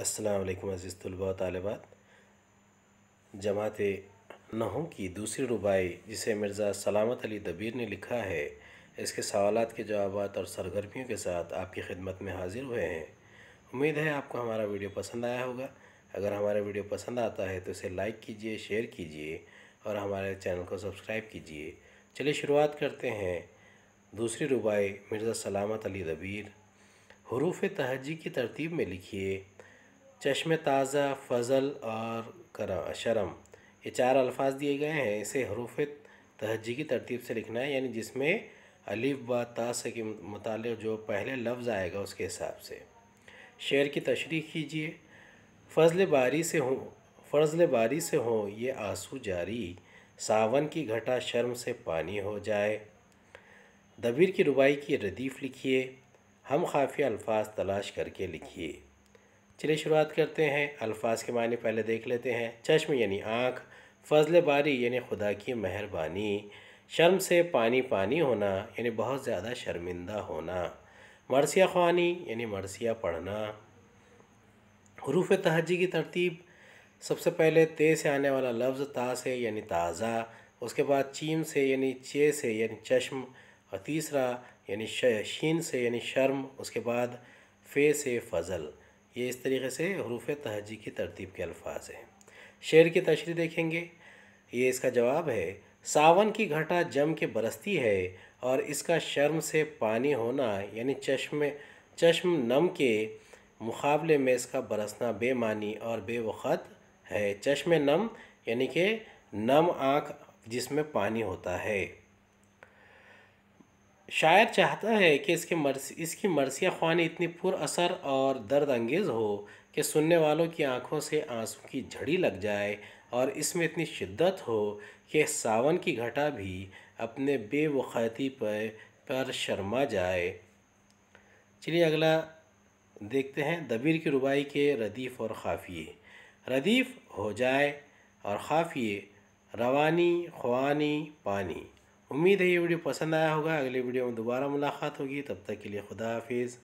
अस्सलाम अज़ीज़ तलबा तलबात जमात नहम की दूसरी रुबाई जिसे मिर्ज़ा सलामत अली दबीर ने लिखा है इसके सवाल के जवाब और सरगर्मियों के साथ आपकी खिदमत में हाजिर हुए हैं उम्मीद है आपको हमारा वीडियो पसंद आया होगा अगर हमारा वीडियो पसंद आता है तो इसे लाइक कीजिए शेयर कीजिए और हमारे चैनल को सब्सक्राइब कीजिए चलिए शुरुआत करते हैं दूसरी रुबाई मिर्ज़ा सलामत अली दबीर हरूफ तहजी की तरतीब में लिखिए चश्म ताज़ा फजल और कर शर्म ये चार अल्फाज दिए गए हैं इसे हरूफ तहजी की तरतीब से लिखना है यानी जिसमें अलिफ व तास के मुताल जो पहले लफ्ज़ आएगा उसके हिसाब से शेर की तशरी कीजिए फजल बारी से हों फजल बारी से हों ये आंसू जारी सावन की घटा शर्म से पानी हो जाए दबीर की रुबाई की रदीफ़ लिखिए हम खाफिया अल्फाज तलाश करके लिखिए चलिए शुरुआत करते हैं अल्फाज के मायने पहले देख लेते हैं चश्म यानी आँख फजल बारी यानी खुदा की मेहरबानी शर्म से पानी पानी होना यानी बहुत ज़्यादा शर्मिंदा होना मरसिया खानी यानी मरसिया पढ़ना हरूफ तहजी की तरतीब सबसे पहले ते से आने वाला लफ्ज़ ता से यानी ताज़ा उसके बाद चीम से यानी चे से यानी चश्म और तीसरा यानी शीन से यानी शर्म उसके बाद फे से फजल ये इस तरीके से हरूफ तहजी की तरतीब के अल्फाज हैं शेर की तशरी देखेंगे ये इसका जवाब है सावन की घटा जम के बरसती है और इसका शर्म से पानी होना यानी चश्म चश्म नम के मुकाबले में इसका बरसना बेमानी और बेवख़त है चश्म नम यानी कि नम आँख जिसमें पानी होता है शायर चाहता है कि इसके मर्स इसकी मरसिया ख्वानी इतनी असर और दर्द अंगेज़ हो कि सुनने वालों की आंखों से आंसू की झड़ी लग जाए और इसमें इतनी शिद्दत हो कि सावन की घटा भी अपने बेवख़ैती पर पर शर्मा जाए चलिए अगला देखते हैं दबीर की रुबाई के रदीफ़ और खाफिए रदीफ़ हो जाए और खाफिए रवानी खवानी पानी उम्मीद है ये वीडियो पसंद आया होगा अगले वीडियो में दोबारा मुलाकात होगी तब तक के लिए खुदा हाफिज़